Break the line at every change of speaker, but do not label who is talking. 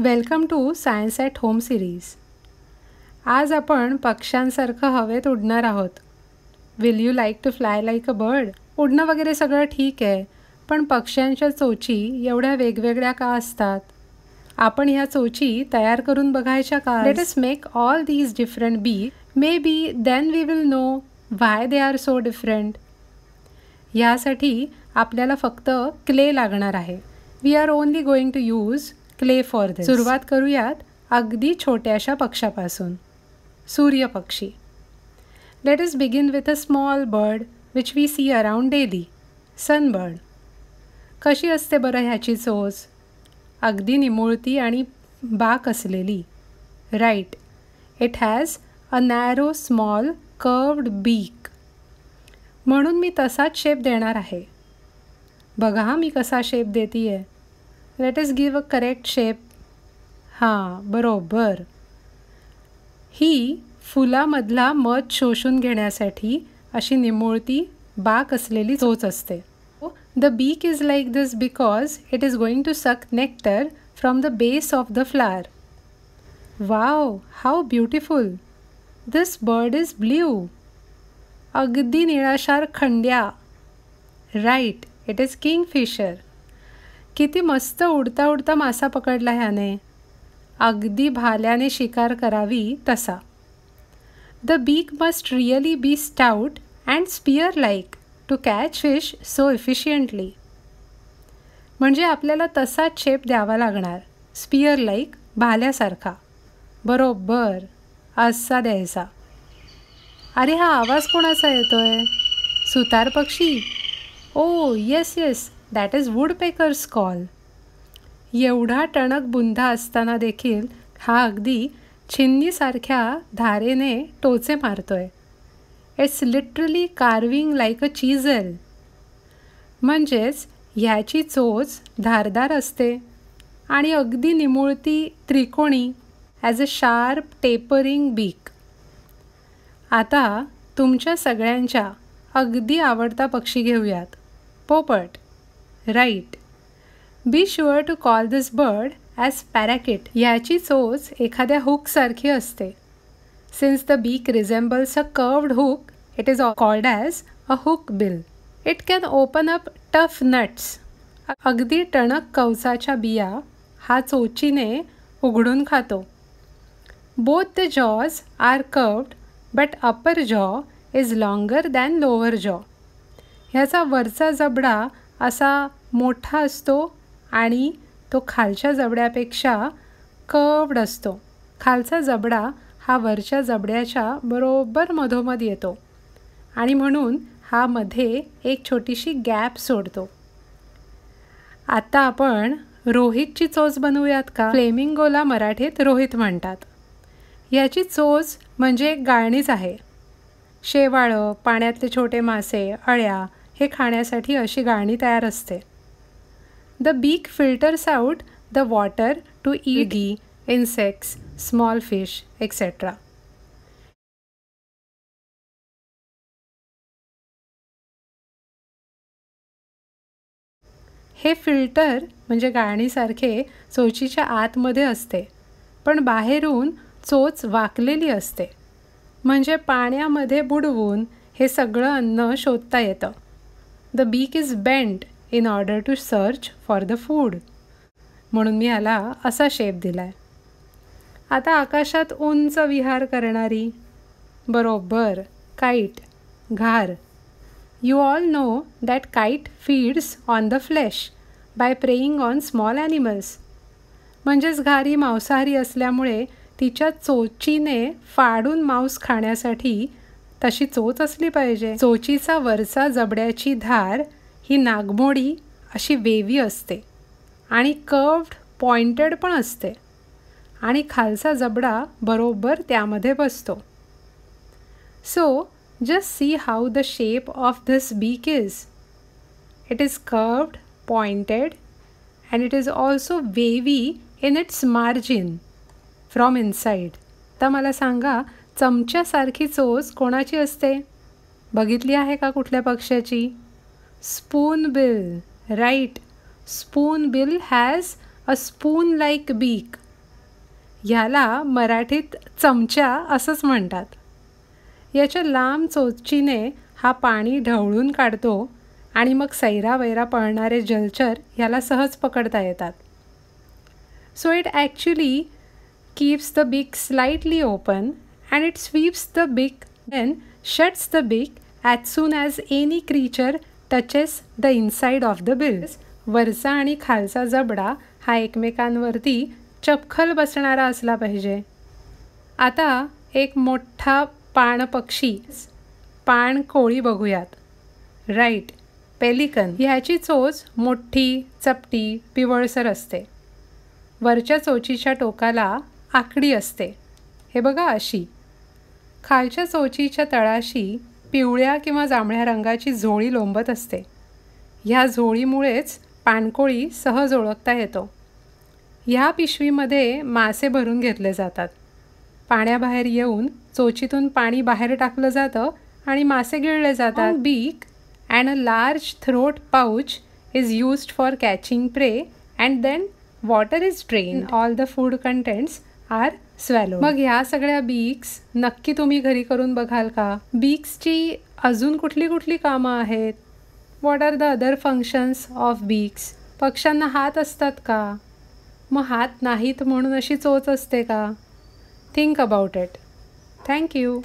welcome to science at home series आज आपण पक्ष्यांसारखं हवेत उडणार आहोत will you like to fly like a bird उडणं वगैरे सगळं ठीक आहे पण पक्ष्यांच्या चोची एवढ्या वेगवेगळ्या का असतात आपण ह्या चोची तयार करून बघायच्या का let us make all these different be maybe then we will know why they are so different ह्यासाठी आपल्याला फक्त क्ले लागणार आहे we are only going to use clay for सुरुवात करूयात अगदी छोट्याशा पक्षापासून सूर्यपक्षी let us begin with a small bird which we see around daily sunbird कशी असते बरं ह्याची चोच अगदी निमुळती आणि बाक असलेली right it has a narrow small curved beak म्हणून मी तसाच शेप देणार आहे बघा मी कसा शेप देते आहे let us give a correct shape हां बरोबर ही फुलामधला मध शोषून घेण्यासाठी अशी निमुळती बाक असलेली चोच असते the beak is like this because it is going to suck nectar from the base of the flower wow how beautiful this bird is blue अगदी निळाशार खंड्या राईट इट इज किंगफिशर किती मस्त उडता उडता मासा पकडला ह्याने अगदी भाल्याने शिकार करावी तसा the beak must really be stout and spear like to catch fish so efficiently म्हणजे आपल्याला तसाच शेप द्यावा लागणार स्पियर लाईक भाल्यासारखा बरोबर असा द्यायचा अरे हा आवाज कोणाचा येतोय सुतार पक्षी oh yes yes that is woodpeckers call एवढा टणक बुंधा असताना देखील हा अगदी छिन्नीसारख्या धारेने टोचे मारतोय it's literally carving like a chisel म्हणजेच ह्याची चोच धारदार असते आणि अगदी निमुळती त्रिकोणी ॲज अ शार्प टेपरिंग बीक आता तुमच्या सगळ्यांच्या अगदी आवडता पक्षी घेऊयात पोपट right be sure to call this bird as parakeet ह्याची चोच एखाद्या हुकसारखी असते since the beak resembles a curved hook it is called as a hook bill it can open up tough nuts अगदी टणक कवसाच्या बिया हा चोचीने उघडून खातो both the jaws are curved but upper jaw is longer than lower जॉ ह्याचा वरचा जबडा असा मोठा असतो आणि तो खालच्या जबड्यापेक्षा कवड असतो खालचा जबडा हा वरच्या जबड्याच्या बरोबर मधोमध येतो आणि म्हणून हा मध्ये एक छोटीशी गॅप सोडतो आता आपण रोहितची चोच बनवूयात का फ्लेमिंगोला मराठीत रोहित म्हणतात याची चोच म्हणजे गाळणीच आहे शेवाळं पाण्यातले छोटे मासे अळ्या हे खाण्यासाठी अशी गाळणी तयार असते the beak filters out the water to eat the insects small fish etcetera हे फिल्टर म्हणजे गाळणीसारखे चोचीच्या आतमध्ये असते पण बाहेरून चोच वाकलेली असते म्हणजे पाण्यामध्ये बुडवून हे सगळं अन्न शोधता येतं the beak is bent in order to search for the food म्हणून मी याला असा शेप दिला आहे आता आकाशात उंच विहार करणारी बरोबर काईट घार you all know that kite feeds on the flesh by preying on small animals म्हणजेच घारी मांसाहारी असल्यामुळे तिच्या चोचीने फाडून मांस खाण्यासाठी तशी चोच असली पाहिजे चोचीचा वरचा जबड्याची धार ही नागमोडी अशी वेवी असते आणि कर्व्ड पॉइंटेड पण असते आणि खालचा जबडा बरोबर त्यामध्ये बसतो so just see how the shape of this beak is it is curved pointed and it is also wavy in its margin from inside तर मला सांगा चमच्यासारखी चोच कोणाची असते बघितली आहे का कुठल्या पक्षाची spoon bill right spoon bill has a spoon like beak ह्याला मराठीत चमच्या असंच म्हणतात याच्या लांब चोचीने हा पाणी ढवळून काढतो आणि मग सैरा वैरा पळणारे जलचर ह्याला सहज पकडता येतात so it actually keeps the beak slightly open and it sweeps the beak, then shuts the beak as soon as any creature touches the inside of the bills वरचा आणि खालचा जबडा हा एकमेकांवरती चपखल बसणारा असला पाहिजे आता एक मोठा पाणपक्षी पाण कोळी बघूयात राईट पेलिकन ह्याची चोच मोठी चपटी पिवळसर असते वरच्या चोचीच्या टोकाला आकडी असते हे बघा अशी खालच्या चोचीच्या तळाशी पिवळ्या किंवा जांभळ्या रंगाची झोळी लोंबत असते ह्या झोळीमुळेच पाणकोळी सहज ओळखता येतो ह्या पिशवीमध्ये मासे भरून घेतले जातात पाण्याबाहेर येऊन चोचीतून पाणी बाहेर टाकलं जातं आणि मासे गिळले जातात beak and a large throat pouch is used for catching prey and then water is drain all the food contents are swallow मग ह्या सगळ्या बीक्स नक्की तुम्ही घरी करून बघाल का बीक्सची अजून कुठली कुठली कामं आहेत what are the other functions of beaks पक्ष्यांना हात असतात का मग हात नाहीत म्हणून अशी चोच असते का थिंक अबाउट इट थँक्यू